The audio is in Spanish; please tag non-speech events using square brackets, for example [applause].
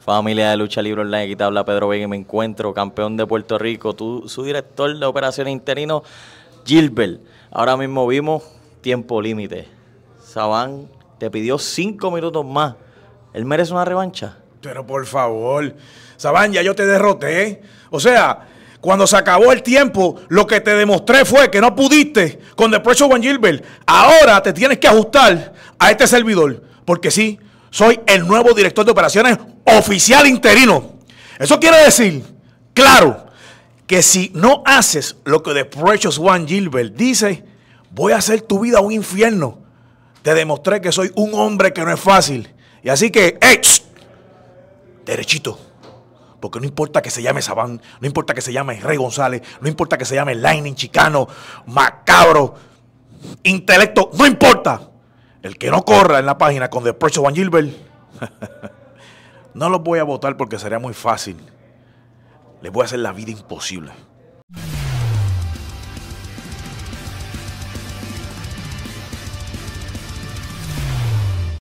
Familia de Lucha Libre Online, aquí te habla Pedro Vega y me encuentro, campeón de Puerto Rico, tu su director de operaciones interino, Gilbert. Ahora mismo vimos tiempo límite. Sabán te pidió cinco minutos más. Él merece una revancha. Pero por favor, Sabán, ya yo te derroté. O sea, cuando se acabó el tiempo, lo que te demostré fue que no pudiste con después Pressure One Gilbert. Ahora te tienes que ajustar a este servidor. Porque sí, soy el nuevo director de operaciones oficial interino. Eso quiere decir, claro, que si no haces lo que The Precious One Gilbert dice, voy a hacer tu vida un infierno. Te demostré que soy un hombre que no es fácil. Y así que, ex derechito. Porque no importa que se llame Sabán, no importa que se llame Rey González, no importa que se llame Lightning Chicano, Macabro, Intelecto, no importa. El que no corra en la página con of Van Gilbert, [laughs] no los voy a votar porque sería muy fácil. Les voy a hacer la vida imposible.